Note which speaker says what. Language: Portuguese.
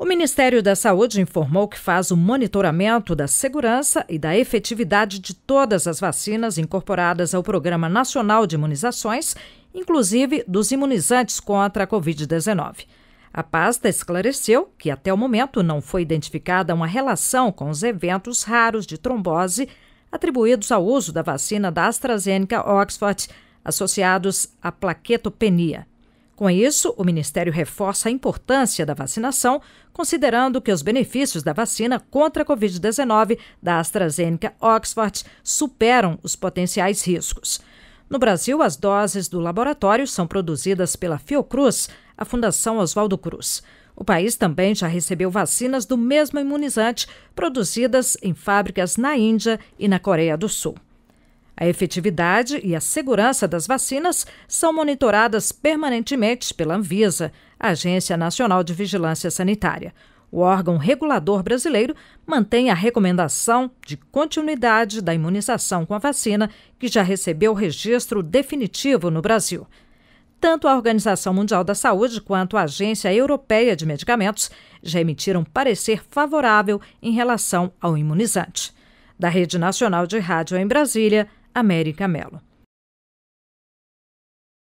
Speaker 1: O Ministério da Saúde informou que faz o monitoramento da segurança e da efetividade de todas as vacinas incorporadas ao Programa Nacional de Imunizações, inclusive dos imunizantes contra a Covid-19. A pasta esclareceu que, até o momento, não foi identificada uma relação com os eventos raros de trombose atribuídos ao uso da vacina da AstraZeneca Oxford, associados à plaquetopenia. Com isso, o Ministério reforça a importância da vacinação, considerando que os benefícios da vacina contra a Covid-19 da AstraZeneca Oxford superam os potenciais riscos. No Brasil, as doses do laboratório são produzidas pela Fiocruz, a Fundação Oswaldo Cruz. O país também já recebeu vacinas do mesmo imunizante produzidas em fábricas na Índia e na Coreia do Sul. A efetividade e a segurança das vacinas são monitoradas permanentemente pela Anvisa, Agência Nacional de Vigilância Sanitária. O órgão regulador brasileiro mantém a recomendação de continuidade da imunização com a vacina, que já recebeu registro definitivo no Brasil. Tanto a Organização Mundial da Saúde quanto a Agência Europeia de Medicamentos já emitiram parecer favorável em relação ao imunizante. Da Rede Nacional de Rádio em Brasília, América Mello.